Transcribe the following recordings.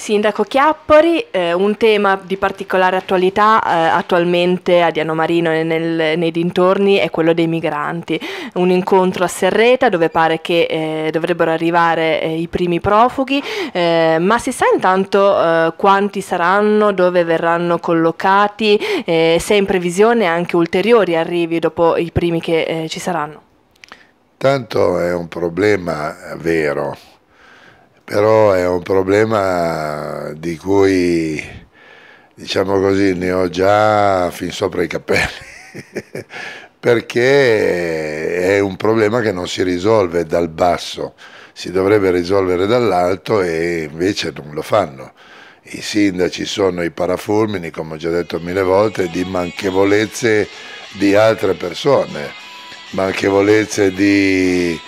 Sindaco Chiappori, eh, un tema di particolare attualità eh, attualmente a Diano Marino e nel, nei dintorni è quello dei migranti. Un incontro a Serreta dove pare che eh, dovrebbero arrivare eh, i primi profughi, eh, ma si sa intanto eh, quanti saranno, dove verranno collocati, se è in previsione anche ulteriori arrivi dopo i primi che ci saranno. Tanto è un problema vero però è un problema di cui, diciamo così, ne ho già fin sopra i capelli, perché è un problema che non si risolve dal basso, si dovrebbe risolvere dall'alto e invece non lo fanno. I sindaci sono i parafulmini, come ho già detto mille volte, di manchevolezze di altre persone, manchevolezze di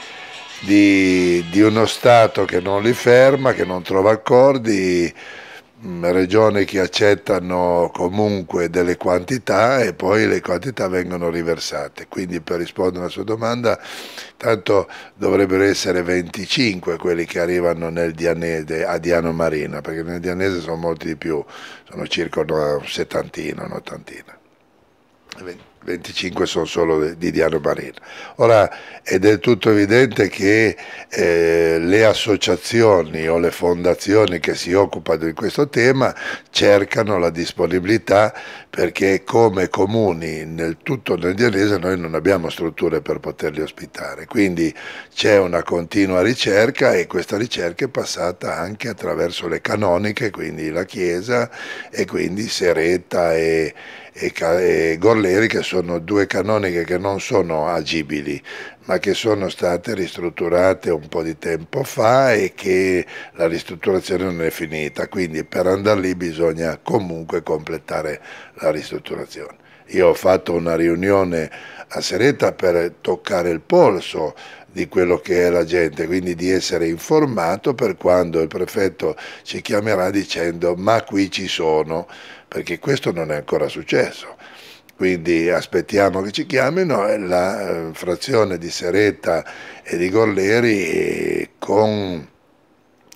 di, di, uno Stato che non li ferma, che non trova accordi, mm, regioni che accettano comunque delle quantità e poi le quantità vengono riversate. Quindi per rispondere alla sua domanda, tanto dovrebbero essere 25 quelli che arrivano nel Dianese, a Diano Marina, perché nel Dianese sono molti di più, sono circa una settantina, un'ottantina. 20. 25 sono solo di Diano Marino. Ora è del tutto evidente che eh, le associazioni o le fondazioni che si occupano di questo tema cercano la disponibilità perché come comuni nel tutto nel Dianese noi non abbiamo strutture per poterli ospitare, quindi c'è una continua ricerca e questa ricerca è passata anche attraverso le canoniche, quindi la Chiesa e quindi Sereta e, e, e Gorleri che sono sono due canoniche che non sono agibili, ma che sono state ristrutturate un po' di tempo fa e che la ristrutturazione non è finita, quindi per andare lì bisogna comunque completare la ristrutturazione. Io ho fatto una riunione a Sereta per toccare il polso di quello che è la gente, quindi di essere informato per quando il prefetto ci chiamerà dicendo ma qui ci sono, perché questo non è ancora successo quindi aspettiamo che ci chiamino, la eh, frazione di Seretta e di Gorleri con,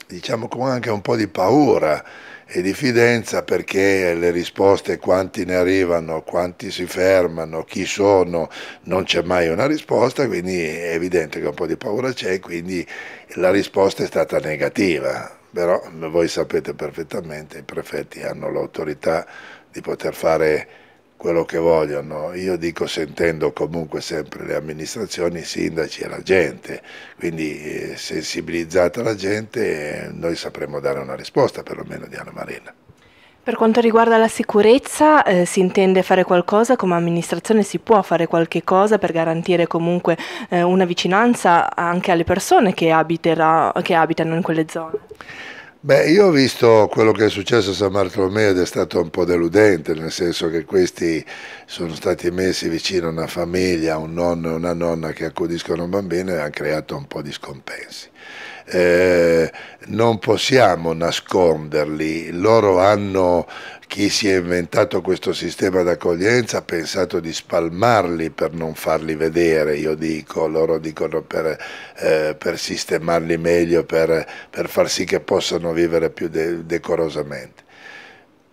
diciamo, con anche un po' di paura e diffidenza perché le risposte quanti ne arrivano, quanti si fermano, chi sono, non c'è mai una risposta, quindi è evidente che un po' di paura c'è, quindi la risposta è stata negativa, però voi sapete perfettamente, i prefetti hanno l'autorità di poter fare quello che vogliono. Io dico sentendo comunque sempre le amministrazioni, i sindaci e la gente, quindi eh, sensibilizzata la gente noi sapremo dare una risposta perlomeno di Anna Marina. Per quanto riguarda la sicurezza, eh, si intende fare qualcosa, come amministrazione si può fare qualche cosa per garantire comunque eh, una vicinanza anche alle persone che, abiterà, che abitano in quelle zone? Beh, io ho visto quello che è successo a San Bartolomeo ed è stato un po' deludente, nel senso che questi sono stati messi vicino a una famiglia, un nonno e una nonna che accudiscono un bambino e ha creato un po' di scompensi eh, non possiamo nasconderli, loro hanno chi si è inventato questo sistema d'accoglienza ha pensato di spalmarli per non farli vedere, io dico, loro dicono per, eh, per sistemarli meglio, per, per, far sì che possano vivere più de decorosamente.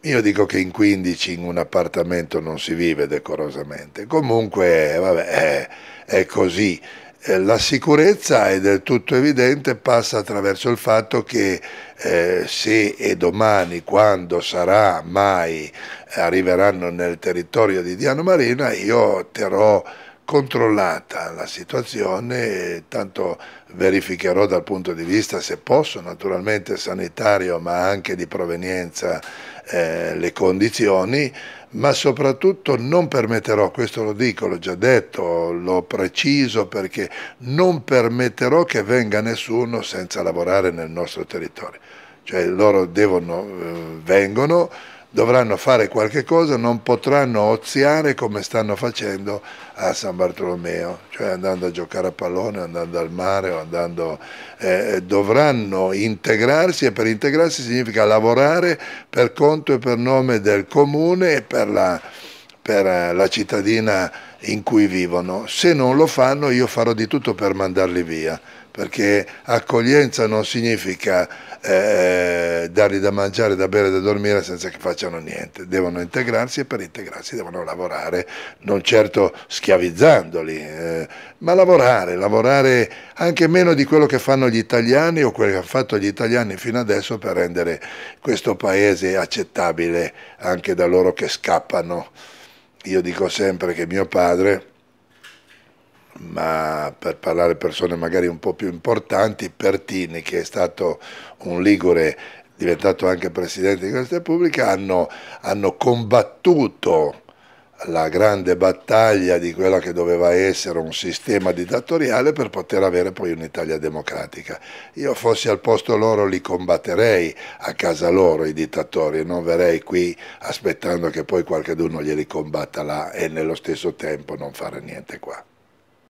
Io dico che in 15 in un appartamento non si vive decorosamente, comunque vabbè, è, è così. Eh, la sicurezza è del tutto evidente passa attraverso il fatto che eh, se e domani quando sarà mai arriveranno nel territorio di Diano Marina io terrò controllata la situazione, tanto verificherò dal punto di vista, se posso, naturalmente sanitario, ma anche di provenienza eh, le condizioni, ma soprattutto non permetterò, questo lo dico, l'ho già detto, l'ho preciso perché non permetterò che venga nessuno senza lavorare nel nostro territorio. Cioè loro devono, eh, vengono, dovranno fare qualche cosa, non potranno oziare come stanno facendo a San Bartolomeo, cioè andando a giocare a pallone, andando al mare, andando, eh, eh, dovranno integrarsi e per integrarsi significa lavorare per conto e per nome del comune e per la, per eh, la cittadina in cui vivono. Se non lo fanno io farò di tutto per mandarli via perché accoglienza non significa eh, dargli da mangiare, da bere, da dormire senza che facciano niente, devono integrarsi e per integrarsi devono lavorare, non certo schiavizzandoli, eh, ma lavorare, lavorare anche meno di quello che fanno gli italiani o quello che hanno fatto gli italiani fino adesso per rendere questo paese accettabile anche da loro che scappano. Io dico sempre che mio padre ma per parlare persone magari un po' più importanti, Pertini che è stato un ligure diventato anche presidente di questa Repubblica, hanno, hanno combattuto la grande battaglia di quello che doveva essere un sistema dittatoriale per poter avere poi un'Italia democratica. Io fossi al posto loro li combatterei a casa loro i dittatori e non verrei qui aspettando che poi qualcuno glieli combatta là e nello stesso tempo non fare niente qua.